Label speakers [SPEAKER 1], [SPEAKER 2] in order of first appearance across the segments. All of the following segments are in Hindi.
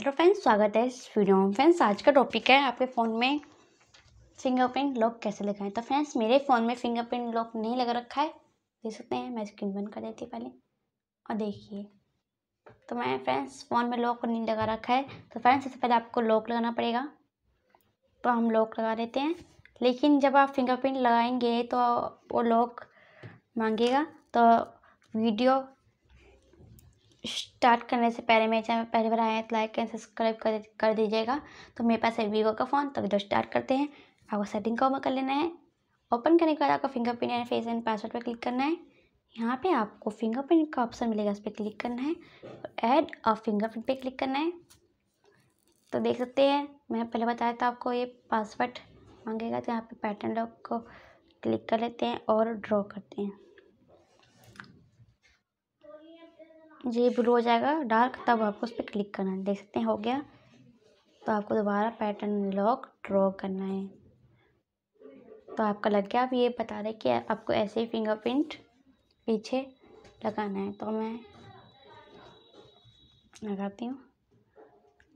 [SPEAKER 1] हेलो फ्रेंड्स स्वागत है इस वीडियो में फ्रेंड्स आज का टॉपिक है आपके फ़ोन में फिंगरप्रिंट लॉक कैसे लगाएं तो फ्रेंड्स मेरे फ़ोन में फिंगरप्रिंट लॉक नहीं लगा रखा है देख सकते हैं मैं स्क्रीन बंद कर देती पहले और देखिए तो मैं फ्रेंड्स फ़ोन में लॉक नहीं लगा रखा है तो फ्रेंड्स सबसे पहले आपको लॉक लगाना पड़ेगा तो हम लॉक लगा देते हैं लेकिन जब आप फिंगरप्रिंट लगाएंगे तो वो लॉक मांगेगा तो वीडियो स्टार्ट करने से पहले मेरे चैनल पहली बार आए हैं तो लाइक एंड सब्सक्राइब कर कर दीजिएगा तो मेरे पास है वीवो का फ़ोन तो वीडियो स्टार्ट करते हैं आपको सेटिंग का ओपन कर लेना है ओपन करने के बाद आपको fingerprint and face and password पर क्लिक करना है यहाँ पे आपको फिंगरप्रिंट का ऑप्शन मिलेगा उस पर क्लिक करना है ऐड और फिंगरप्रिंट पर क्लिक करना है तो देख सकते हैं मैं पहले बताया था आपको ये पासवर्ड मांगेगा तो यहाँ पर पैटर्न लॉक को क्लिक कर लेते हैं और ड्रॉ करते हैं जी ब्लू हो जाएगा डार्क तब आपको उस पर क्लिक करना है देख सकते हैं हो गया तो आपको दोबारा पैटर्न लॉक ड्रॉ करना है तो आपका लग गया आप ये बता रहे कि आपको ऐसे ही फिंगरप्रिंट पीछे लगाना है तो मैं लगाती हूँ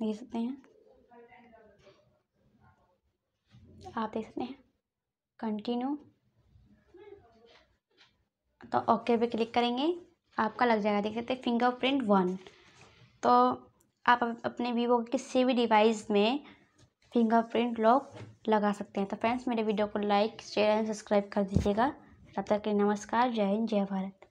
[SPEAKER 1] देख सकते हैं आप देख सकते हैं कंटिन्यू तो ओके पे क्लिक करेंगे आपका लग जाएगा देख सकते हैं फिंगर प्रिंट वन तो आप अपने वीवो के किसी भी डिवाइस में फिंगर प्रिंट लॉक लगा सकते हैं तो फ्रेंड्स मेरे वीडियो को लाइक शेयर एंड सब्सक्राइब कर दीजिएगा तब तक के नमस्कार जय हिंद जय भारत